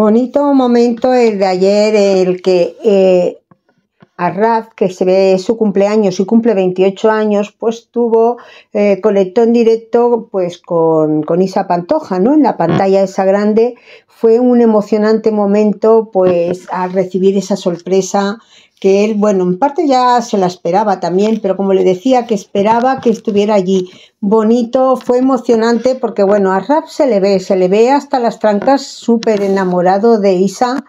Bonito momento el de ayer, el que eh, Arraz, que se ve su cumpleaños y cumple 28 años, pues tuvo, eh, conectó en directo pues con, con, Isa Pantoja, ¿no? En la pantalla esa grande. Fue un emocionante momento, pues, al recibir esa sorpresa que él, bueno, en parte ya se la esperaba también, pero como le decía, que esperaba que estuviera allí. Bonito, fue emocionante porque, bueno, a Rap se le ve, se le ve hasta las trancas súper enamorado de Isa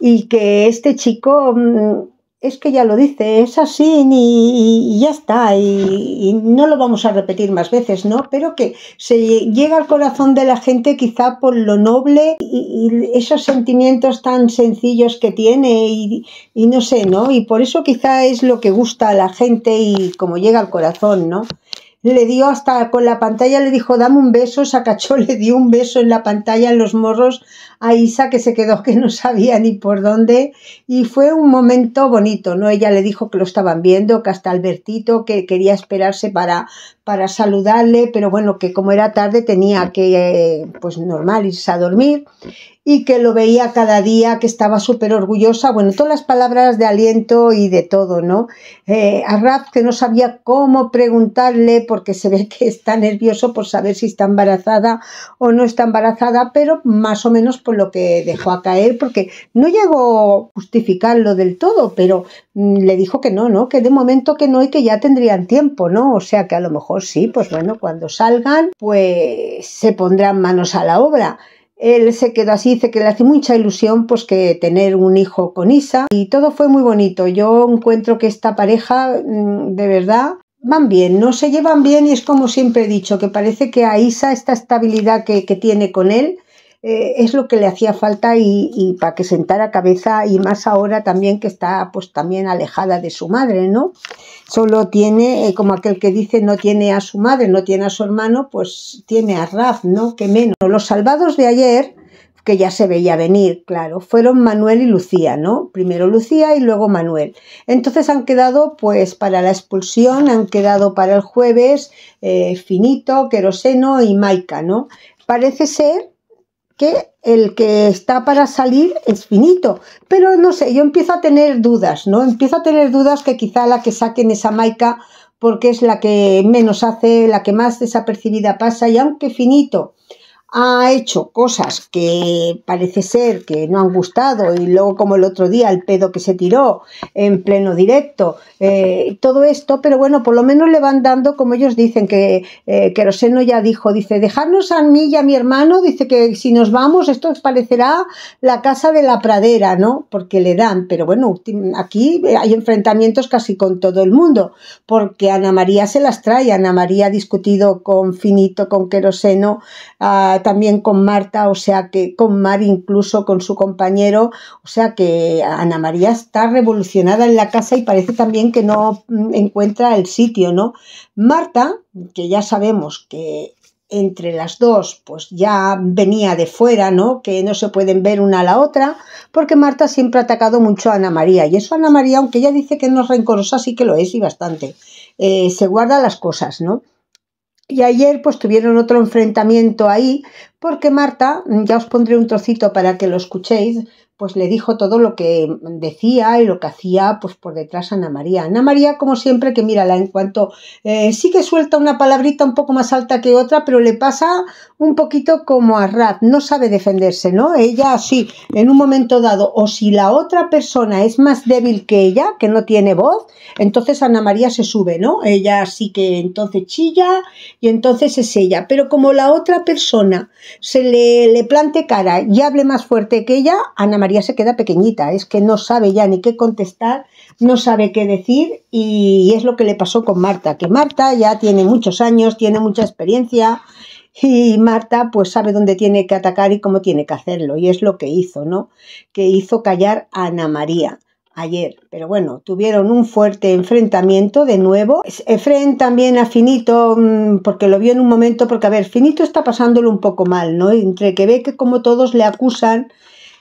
y que este chico mm, es que ya lo dice, es así y, ya está, y, no lo vamos a repetir más veces, ¿no? Pero que se llega al corazón de la gente quizá por lo noble y, y esos sentimientos tan sencillos que tiene y, no sé, ¿no? Y por eso quizá es lo que gusta a la gente y como llega al corazón, ¿no? Le dio hasta con la pantalla, le dijo, dame un beso, Sacachó le dio un beso en la pantalla, en los morros a Isa que se quedó que no sabía ni por dónde y fue un momento bonito, ¿no? Ella le dijo que lo estaban viendo, que hasta Albertito, que quería esperarse para, para saludarle, pero bueno, que como era tarde tenía que, eh, pues normal, irse a dormir y que lo veía cada día, que estaba súper orgullosa, bueno, todas las palabras de aliento y de todo, ¿no? Eh, a Raf que no sabía cómo preguntarle porque se ve que está nervioso por saber si está embarazada o no está embarazada, pero más o menos por lo que dejó a caer, porque no llegó a justificarlo del todo, pero mm, le dijo que no, ¿no? Que de momento que no y que ya tendrían tiempo, ¿no? O sea que a lo mejor sí, pues bueno, cuando salgan, pues se pondrán manos a la obra. Él se quedó así, dice que le hace mucha ilusión pues que tener un hijo con Isa y todo fue muy bonito. Yo encuentro que esta pareja mm, de verdad van bien, no se llevan bien y es como siempre he dicho, que parece que a Isa esta estabilidad que, que tiene con él eh, es lo que le hacía falta y, para que sentara cabeza y más ahora también que está pues también alejada de su madre, ¿no? Solo tiene, eh, como aquel que dice, no tiene a su madre, no tiene a su hermano, pues tiene a Raf, ¿no? Que menos. Los salvados de ayer, que ya se veía venir, claro, fueron Manuel y Lucía, ¿no? Primero Lucía y luego Manuel. Entonces han quedado, pues, para la expulsión, han quedado para el jueves eh, Finito, Queroseno y Maica, ¿no? Parece ser que el que está para salir es finito. Pero no sé, yo empiezo a tener dudas, ¿no? Empiezo a tener dudas que quizá la que saquen esa maica porque es la que menos hace, la que más desapercibida pasa, y aunque finito ha hecho cosas que parece ser que no han gustado y luego como el otro día el pedo que se tiró en pleno directo, eh, todo esto, pero bueno, por lo menos le van dando, como ellos dicen, que eh, Queroseno ya dijo, dice, dejarnos a mí y a mi hermano, dice que si nos vamos esto parecerá la casa de la pradera, ¿no? Porque le dan, pero bueno, aquí hay enfrentamientos casi con todo el mundo, porque Ana María se las trae, Ana María ha discutido con Finito, con Queroseno, ah, también con Marta, o sea que con Mar incluso, con su compañero, o sea que Ana María está revolucionada en la casa y parece también que no mm, encuentra el sitio, ¿no? Marta, que ya sabemos que entre las dos, pues ya venía de fuera, ¿no? Que no se pueden ver una a la otra, porque Marta siempre ha atacado mucho a Ana María. Y eso Ana María, aunque ella dice que no es rencorosa, sí que lo es y bastante. Eh, se guarda las cosas, ¿no? Y ayer pues tuvieron otro enfrentamiento ahí porque Marta, mm, ya os pondré un trocito para que lo escuchéis, pues le dijo todo lo que mm, decía y lo que hacía pues por detrás a Ana María. Ana María, como siempre, que mírala, en cuanto eh, sí que suelta una palabrita un poco más alta que otra, pero le pasa un poquito como a Rat. no sabe defenderse, ¿no? Ella sí, en un momento dado, o si la otra persona es más débil que ella, que no tiene voz, entonces Ana María se sube, ¿no? Ella sí que entonces chilla y entonces es ella, pero como la otra persona se le, le plante cara y hable más fuerte que ella, Ana María se queda pequeñita. Es que no sabe ya ni qué contestar, no sabe qué decir y es lo que le pasó con Marta, que Marta ya tiene muchos años, tiene mucha experiencia y Marta pues sabe dónde tiene que atacar y cómo tiene que hacerlo y es lo que hizo, ¿no? Que hizo callar a Ana María ayer. Pero bueno, tuvieron un fuerte enfrentamiento de nuevo. Efren también a Finito, mm, porque lo vio en un momento, porque a ver, Finito está pasándolo un poco mal, ¿no? Entre que ve que como todos le acusan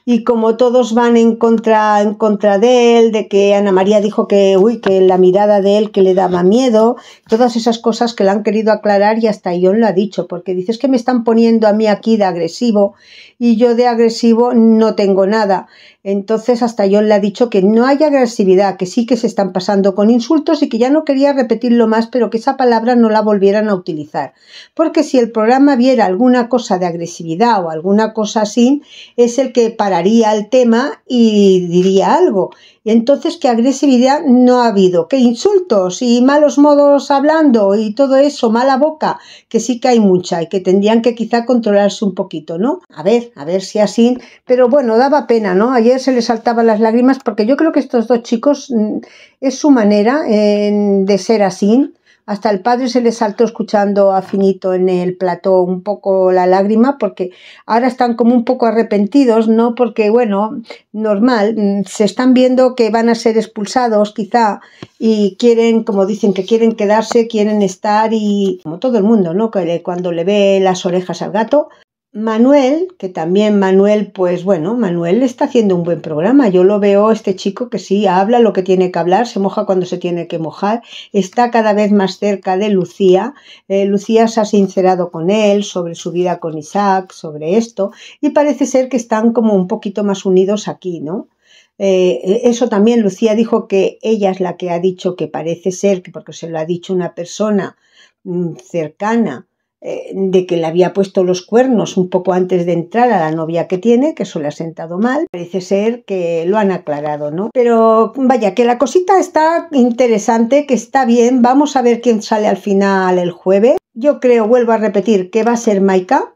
y como todos van en contra, en contra de él, de que Ana María dijo que, uy, que la mirada de él que le daba miedo, todas esas cosas que le han querido aclarar y hasta Ion lo ha dicho, porque dices que me están poniendo a mí aquí de agresivo y yo de agresivo no tengo nada. Entonces hasta John le ha dicho que no hay agresividad, que sí que se están pasando con insultos y que ya no quería repetirlo más, pero que esa palabra no la volvieran a utilizar. Porque si el programa viera alguna cosa de agresividad o alguna cosa así, es el que para el tema y diría algo. Y entonces que agresividad no ha habido, que insultos y malos modos hablando y todo eso, mala boca, que sí que hay mucha y que tendrían que quizá controlarse un poquito, ¿no? A ver, a ver si así, pero bueno, daba pena, ¿no? Ayer se le saltaban las lágrimas porque yo creo que estos dos chicos mm, es su manera eh, de ser así hasta el padre se le saltó escuchando a Finito en el plató un poco la lágrima porque ahora están como un poco arrepentidos, ¿no? Porque, bueno, normal, mm, se están viendo que van a ser expulsados quizá y quieren, como dicen, que quieren quedarse, quieren estar y como todo el mundo, ¿no? Cuando le ve las orejas al gato, Manuel, que también Manuel, pues bueno, Manuel está haciendo un buen programa. Yo lo veo, este chico que sí, habla lo que tiene que hablar, se moja cuando se tiene que mojar, está cada vez más cerca de Lucía. Eh, Lucía se ha sincerado con él sobre su vida con Isaac, sobre esto, y parece ser que están como un poquito más unidos aquí, ¿no? Eh, e, eso también Lucía dijo que ella es la que ha dicho que parece ser, que porque se lo ha dicho una persona mm, cercana, eh, de que le había puesto los cuernos un poco antes de entrar a la novia que tiene, que eso le ha sentado mal. Parece ser que lo han aclarado, ¿no? Pero vaya, que la cosita está interesante, que está bien. Vamos a ver quién sale al final el jueves. Yo creo, vuelvo a repetir, que va a ser Maika,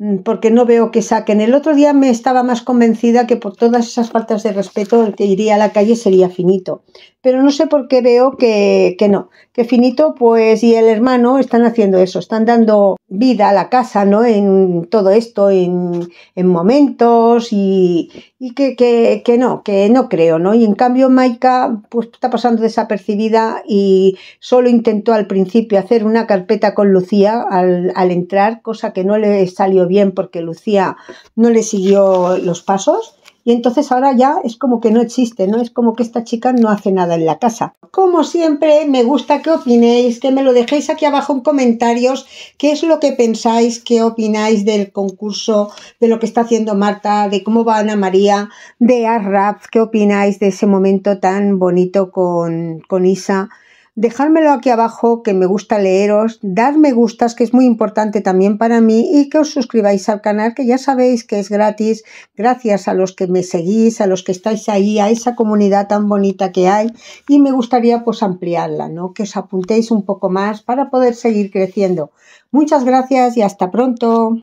Mm, porque no veo que saquen. El otro día me estaba más convencida que por todas esas faltas de respeto el que iría a la calle sería finito. Pero no sé por qué veo que, no. Que finito, pues, y el hermano están haciendo eso, están dando vida a la casa, ¿no? En todo esto, en, momentos y, que, no, que no creo, ¿no? Y en cambio Maika, pues, está pasando desapercibida y solo intentó al principio hacer una carpeta con Lucía al, entrar, cosa que no le salió bien porque Lucía no le siguió los pasos. Y entonces ahora ya es como que no existe, ¿no? Es como que esta chica no hace nada en la casa. Como siempre, me gusta que opinéis, que me lo dejéis aquí abajo en comentarios, qué es lo que pensáis, qué opináis del concurso, de lo que está haciendo Marta, de cómo va Ana María, de rap qué opináis de ese momento tan bonito con, con Isa dejármelo aquí abajo que me gusta leeros, dar me gustas que es muy importante también para mí y que os suscribáis al canal que ya sabéis que es gratis, gracias a los que me seguís, a los que estáis ahí, a esa comunidad tan bonita que hay y me gustaría pues ampliarla, ¿no? Que os apuntéis un poco más para poder seguir creciendo. Muchas gracias y hasta pronto.